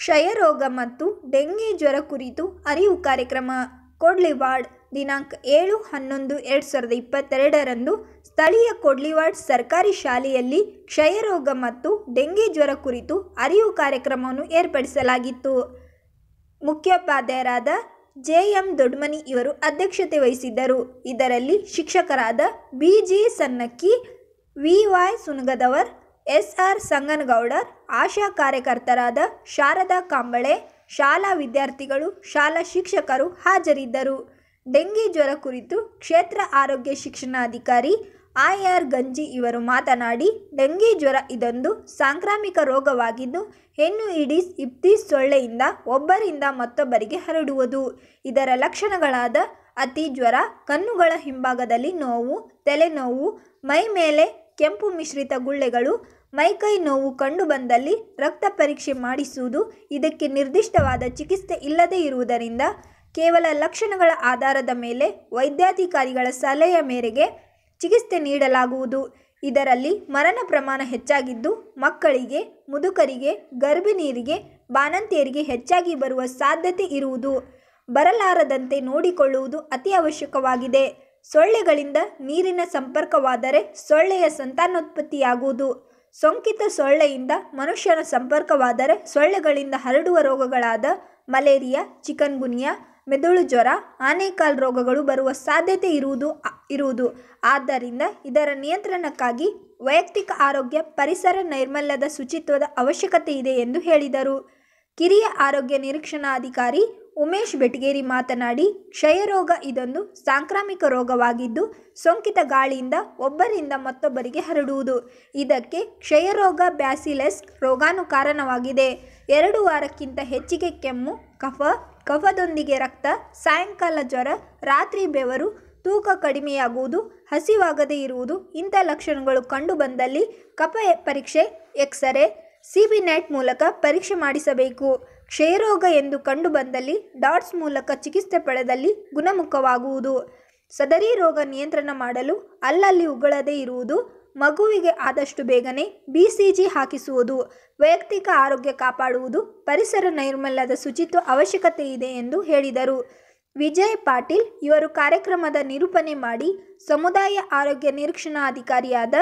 ಕ್ಷಯರೋಗ ಮತ್ತು ಡೆಂಗಿ ಜ್ವರ ಕುರಿತು ಅರಿವು ಕಾರ್ಯಕ್ರಮ ಕೊಡ್ಲಿವಾಡ್ ದಿನಾಂಕ ಏಳು ಹನ್ನೊಂದು ಎರಡು ಸಾವಿರದ ಇಪ್ಪತ್ತೆರಡರಂದು ಸ್ಥಳೀಯ ಕೊಡ್ಲಿವಾಡ್ ಸರ್ಕಾರಿ ಶಾಲೆಯಲ್ಲಿ ಕ್ಷಯರೋಗ ಮತ್ತು ಡೆಂಗಿ ಜ್ವರ ಕುರಿತು ಅರಿವು ಕಾರ್ಯಕ್ರಮವನ್ನು ಏರ್ಪಡಿಸಲಾಗಿತ್ತು ಮುಖ್ಯೋಪಾಧ್ಯಾಯರಾದ ಜೆ ಎಂ ದೊಡ್ಮನಿ ಇವರು ಅಧ್ಯಕ್ಷತೆ ವಹಿಸಿದ್ದರು ಇದರಲ್ಲಿ ಶಿಕ್ಷಕರಾದ B G Sannakki V Y Sunagadavar SR R Sanganagowdar ASHA ಕಾರ್ಯಕರ್ತರಾದ ಶಾರದಾ ಕಾಂಬಳೆ ಶಾಲಾ ವಿದ್ಯಾರ್ಥಿಗಳು ಶಾಲಾ ಶಿಕ್ಷಕರು ಹಾಜರಿದ್ದರು ಡೆಂಗಿ ಜ್ವರ ಕುರಿತು ಕ್ಷೇತ್ರ ಆರೋಗ್ಯ ಶಿಕ್ಷಣಾಧಿಕಾರಿ ಐ ಆರ್ ಗಂಜಿ ಇವರು ಮಾತನಾಡಿ ಡೆಂಗಿ ಜ್ವರ ಇದೊಂದು ಸಾಂಕ್ರಾಮಿಕ ರೋಗವಾಗಿದ್ದು ಹೆಣ್ಣು ಇಡೀಸ್ ಇಪ್ತೀಸ್ ಸೊಳ್ಳೆಯಿಂದ ಒಬ್ಬರಿಂದ ಮತ್ತೊಬ್ಬರಿಗೆ ಹರಡುವುದು ಇದರ ಲಕ್ಷಣಗಳಾದ ಅತಿ ಜ್ವರ ಕಣ್ಣುಗಳ ಹಿಂಭಾಗದಲ್ಲಿ ನೋವು ತಲೆನೋವು ಮೈ ಮೇಲೆ ಕೆಂಪು ಮಿಶ್ರಿತ ಗುಳ್ಳೆಗಳು ಮೈಕೈ ನೋವು ಕಂಡುಬಂದಲ್ಲಿ ರಕ್ತ ಪರೀಕ್ಷೆ ಮಾಡಿಸುವುದು ಇದಕ್ಕೆ ನಿರ್ದಿಷ್ಟವಾದ ಚಿಕಿತ್ಸೆ ಇಲ್ಲದೇ ಇರುವುದರಿಂದ ಕೇವಲ ಲಕ್ಷಣಗಳ ಆಧಾರದ ಮೇಲೆ ವೈದ್ಯಾಧಿಕಾರಿಗಳ ಸಲಹೆಯ ಮೇರೆಗೆ ಚಿಕಿತ್ಸೆ ನೀಡಲಾಗುವುದು ಇದರಲ್ಲಿ ಮರಣ ಪ್ರಮಾಣ ಹೆಚ್ಚಾಗಿದ್ದು ಮಕ್ಕಳಿಗೆ ಮುದುಕರಿಗೆ ಗರ್ಭಿಣಿಯರಿಗೆ ಬಾನಂತಿಯರಿಗೆ ಹೆಚ್ಚಾಗಿ ಬರುವ ಸಾಧ್ಯತೆ ಇರುವುದು ಬರಲಾರದಂತೆ ನೋಡಿಕೊಳ್ಳುವುದು ಅತಿ ಅವಶ್ಯಕವಾಗಿದೆ ಸೊಳ್ಳೆಗಳಿಂದ ನೀರಿನ ಸಂಪರ್ಕವಾದರೆ ಸೊಳ್ಳೆಯ ಸಂತಾನೋತ್ಪತ್ತಿಯಾಗುವುದು ಸೋಂಕಿತ ಸೊಳ್ಳೆಯಿಂದ ಮನುಷ್ಯನ ಸಂಪರ್ಕವಾದರೆ ಸೊಳ್ಳೆಗಳಿಂದ ಹರಡುವ ರೋಗಗಳಾದ ಮಲೇರಿಯಾ ಚಿಕನ್ಗುನ್ಯಾ ಮೆದುಳು ಜ್ವರ ಆನೆಕಾಲ್ ರೋಗಗಳು ಬರುವ ಸಾಧ್ಯತೆ ಇರುವುದು ಇರುವುದು ಆದ್ದರಿಂದ ಇದರ ನಿಯಂತ್ರಣಕ್ಕಾಗಿ ವೈಯಕ್ತಿಕ ಆರೋಗ್ಯ ಪರಿಸರ ನೈರ್ಮಲ್ಯದ ಶುಚಿತ್ವದ ಅವಶ್ಯಕತೆ ಇದೆ ಎಂದು ಹೇಳಿದರು ಕಿರಿಯ ಆರೋಗ್ಯ ನಿರೀಕ್ಷಣಾಧಿಕಾರಿ ಉಮೇಶ್ ಬೆಟಗೇರಿ ಮಾತನಾಡಿ ಕ್ಷಯರೋಗ ಇದೊಂದು ಸಾಂಕ್ರಾಮಿಕ ರೋಗವಾಗಿದ್ದು ಸೋಂಕಿತ ಗಾಳಿಯಿಂದ ಒಬ್ಬರಿಂದ ಮತ್ತೊಬ್ಬರಿಗೆ ಹರಡುವುದು ಇದಕ್ಕೆ ಕ್ಷಯರೋಗ ಬ್ಯಾಸಿಲೆಸ್ ರೋಗಾನು ಕಾರಣವಾಗಿದೆ ಎರಡು ವಾರಕ್ಕಿಂತ ಹೆಚ್ಚಿಗೆ ಕೆಮ್ಮು ಕಫ ಕಫದೊಂದಿಗೆ ರಕ್ತ ಸಾಯಂಕಾಲ ಜ್ವರ ರಾತ್ರಿ ಬೆವರು ತೂಕ ಕಡಿಮೆಯಾಗುವುದು ಹಸಿವಾಗದೇ ಇರುವುದು ಇಂಥ ಲಕ್ಷಣಗಳು ಕಂಡುಬಂದಲ್ಲಿ ಕಫ ಪರೀಕ್ಷೆ ಎಕ್ಸರೆ ಸಿಬಿನೆಟ್ ಮೂಲಕ ಪರೀಕ್ಷೆ ಮಾಡಿಸಬೇಕು ಕ್ಷಯರೋಗ ಎಂದು ಕಂಡುಬಂದಲ್ಲಿ ಡಾಟ್ಸ್ ಮೂಲಕ ಚಿಕಿತ್ಸೆ ಪಡೆದಲ್ಲಿ ಗುಣಮುಖವಾಗುವುದು ಸದರಿ ರೋಗ ನಿಯಂತ್ರಣ ಮಾಡಲು ಅಲ್ಲಲ್ಲಿ ಉಗುಳದೇ ಇರುವುದು ಮಗುವಿಗೆ ಆದಷ್ಟು ಬೇಗನೆ ಬಿ ಸಿ ಜಿ ಹಾಕಿಸುವುದು ವೈಯಕ್ತಿಕ ಆರೋಗ್ಯ ಕಾಪಾಡುವುದು ಪರಿಸರ ನೈರ್ಮಲ್ಯದ ಶುಚಿತ್ವ ಅವಶ್ಯಕತೆ ಇದೆ ಎಂದು ಹೇಳಿದರು ವಿಜಯ್ ಪಾಟೀಲ್ ಇವರು ಕಾರ್ಯಕ್ರಮದ ನಿರೂಪಣೆ ಮಾಡಿ ಸಮುದಾಯ ಆರೋಗ್ಯ ನಿರೀಕ್ಷಣಾಧಿಕಾರಿಯಾದ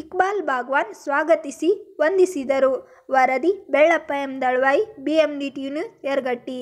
ಇಕ್ಬಾಲ್ ಭಾಗ್ವಾನ್ ಸ್ವಾಗತಿಸಿ ವಂದಿಸಿದರು ವರದಿ Bellappa M Dalwai B M D T